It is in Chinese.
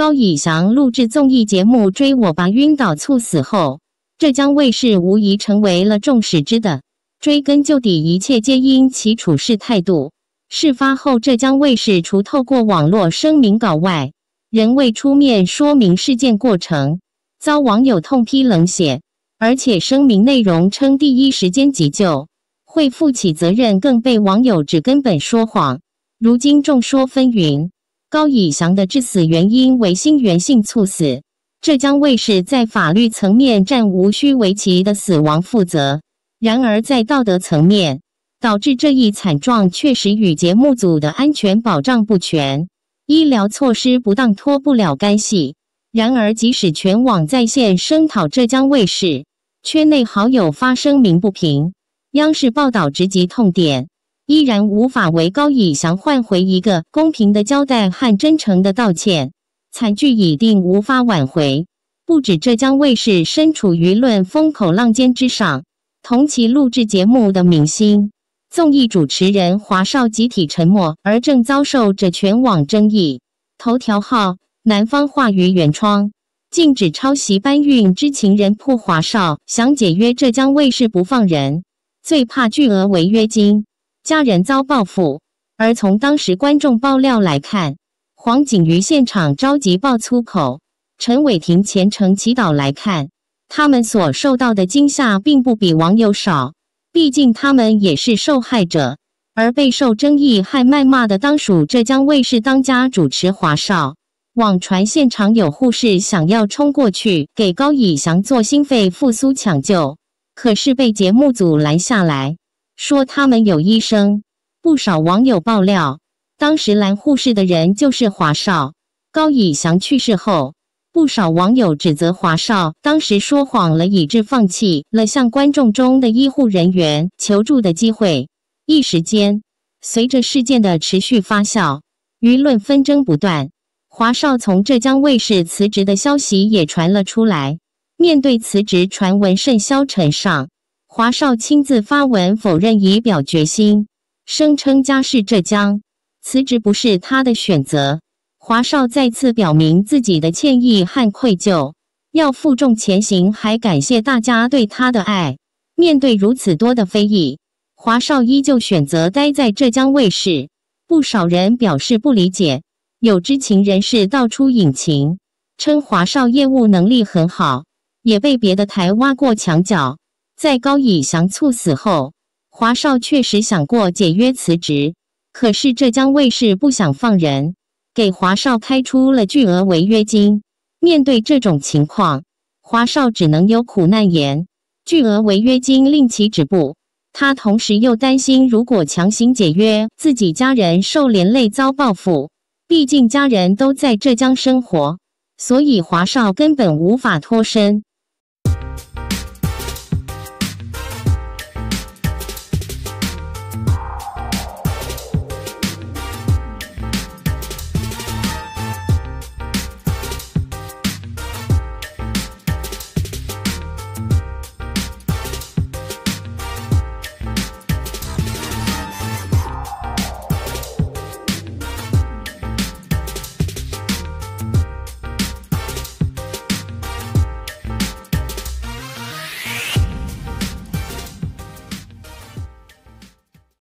高以翔录制综艺节目《追我吧》晕倒猝死后，浙江卫视无疑成为了众矢之的。追根究底，一切皆因其处事态度。事发后，浙江卫视除透过网络声明稿外，仍未出面说明事件过程，遭网友痛批冷血。而且声明内容称第一时间急救会负起责任，更被网友指根本说谎。如今众说纷纭。高以翔的致死原因为心源性猝死，浙江卫视在法律层面暂无需为其的死亡负责。然而，在道德层面，导致这一惨状确实与节目组的安全保障不全、医疗措施不当脱不了干系。然而，即使全网在线声讨浙江卫视，圈内好友发声鸣不平，央视报道直击痛点。依然无法为高以翔换回一个公平的交代和真诚的道歉，惨剧已定，无法挽回。不止浙江卫视身处舆论风口浪尖之上，同期录制节目的明星、综艺主持人华少集体沉默，而正遭受着全网争议。头条号南方话语原创，禁止抄袭搬运，知情人破华少想解约浙江卫视不放人，最怕巨额违约金。家人遭报复，而从当时观众爆料来看，黄景瑜现场着急爆粗口，陈伟霆虔诚祈祷来看，他们所受到的惊吓并不比网友少。毕竟他们也是受害者，而备受争议、还谩骂的当属浙江卫视当家主持华少。网传现场有护士想要冲过去给高以翔做心肺复苏抢救，可是被节目组拦下来。说他们有医生，不少网友爆料，当时拦护士的人就是华少。高以翔去世后，不少网友指责华少当时说谎了，以致放弃了向观众中的医护人员求助的机会。一时间，随着事件的持续发酵，舆论纷争不断。华少从浙江卫视辞职的消息也传了出来。面对辞职传闻甚嚣尘上。华少亲自发文否认，以表决心，声称家是浙江，辞职不是他的选择。华少再次表明自己的歉意和愧疚，要负重前行，还感谢大家对他的爱。面对如此多的非议，华少依旧选择待在浙江卫视。不少人表示不理解，有知情人士道出隐情，称华少业务能力很好，也被别的台挖过墙角。在高以翔猝死后，华少确实想过解约辞职，可是浙江卫视不想放人，给华少开出了巨额违约金。面对这种情况，华少只能有苦难言。巨额违约金令其止步，他同时又担心，如果强行解约，自己家人受连累遭报复，毕竟家人都在浙江生活，所以华少根本无法脱身。